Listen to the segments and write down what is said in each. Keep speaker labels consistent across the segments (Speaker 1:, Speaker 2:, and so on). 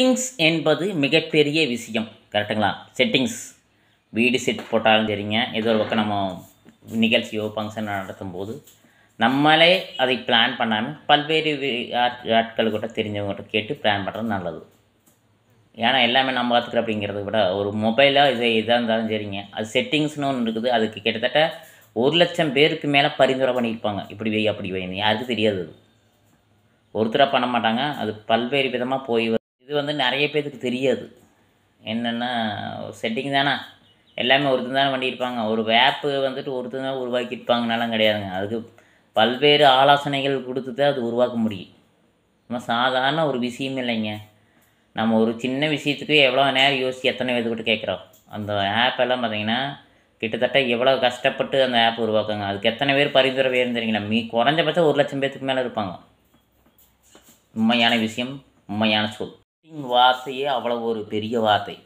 Speaker 1: settings என்பது மிகப்பெரிய விஷயம் கரெக்டுங்களா செட்டிங்ஸ் வீடு செட் போட்டாலும் சரிங்க ஏதோ ஒரு பக்கம் நம்ம நிகழ்ச்சியோ ஃபங்க்ஷன் நடத்தும் போது நம்மளே அதை பிளான் பண்ணாமல் பல்வேறு ஆட்கள் கூட தெரிஞ்சவங்கிட்ட கேட்டு பிளான் பண்ணுறது நல்லது ஏன்னா எல்லாமே நம்ம பார்த்துக்கிற அப்படிங்கிறத விட ஒரு மொபைலாக இதை இதாக இருந்தாலும் சரிங்க அது செட்டிங்ஸ்னு ஒன்று இருக்குது அதுக்கு கிட்டத்தட்ட ஒரு லட்சம் பேருக்கு மேலே பரிந்துரை பண்ணியிருப்பாங்க இப்படி வை அப்படி வைன்னு யாருக்கும் தெரியாது அது ஒருத்தராக பண்ண மாட்டாங்க அது பல்வேறு விதமாக போய் இது வந்து நிறைய பேத்துக்கு தெரியாது என்னென்னா செட்டிங் தானா எல்லாமே ஒருத்தன் தானே பண்ணியிருப்பாங்க ஒரு வேப்பு வந்துட்டு ஒருத்தன் தான் உருவாக்கியிருப்பாங்கனாலாம் கிடையாதுங்க அதுக்கு பல்வேறு ஆலோசனைகள் கொடுத்து தான் அது உருவாக்க முடியும் நம்ம சாதாரண ஒரு விஷயம் இல்லைங்க நம்ம ஒரு சின்ன விஷயத்துக்கு எவ்வளோ நேரம் யோசித்து எத்தனை விதப்பட்டு கேட்குறோம் அந்த ஆப்பெல்லாம் பார்த்திங்கன்னா கிட்டத்தட்ட எவ்வளோ கஷ்டப்பட்டு அந்த ஆப் உருவாக்குங்க அதுக்கு எத்தனை பேர் பரிந்துரை தெரியுங்களா மீ குறைஞ்சபட்சம் ஒரு லட்சம் பேத்துக்கு மேலே இருப்பாங்க உண்மையான விஷயம் உண்மையான சொல் வார்த்தையே அவ்வளோ ஒரு பெரிய வார்த்தை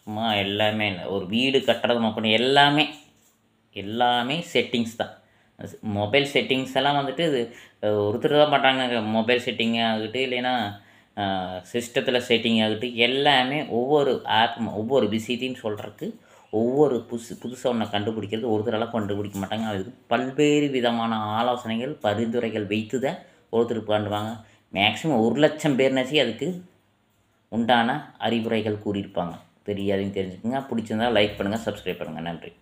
Speaker 1: சும்மா எல்லாமே ஒரு வீடு கட்டுறது அப்படின்னா எல்லாமே எல்லாமே செட்டிங்ஸ் தான் மொபைல் செட்டிங்ஸ் எல்லாம் வந்துட்டு இது ஒருத்தர் தான் பண்ணுறாங்க மொபைல் செட்டிங்கே ஆகிட்டு இல்லைன்னா சிஸ்டத்தில் செட்டிங் ஆகிட்டு எல்லாமே ஒவ்வொரு ஆப் ஒவ்வொரு விஷயத்தையும் சொல்கிறதுக்கு ஒவ்வொரு புதுசு புதுசாக ஒன்றை கண்டுபிடிக்கிறது ஒருத்தரெல்லாம் கண்டுபிடிக்க மாட்டாங்க அதுக்கு பல்வேறு விதமான ஆலோசனைகள் பரிந்துரைகள் வைத்து தான் ஒருத்தர் பண்ணுவாங்க மேக்ஸிமம் ஒரு லட்சம் பேர்னாச்சு அதுக்கு உண்டான அறிவுரைகள் கூறியிருப்பாங்க தெரியாதையும் தெரிஞ்சுக்கோங்க பிடிச்சிருந்தால் லைக் பண்ணுங்கள் சப்ஸ்கிரைப் பண்ணுங்கள் நன்றி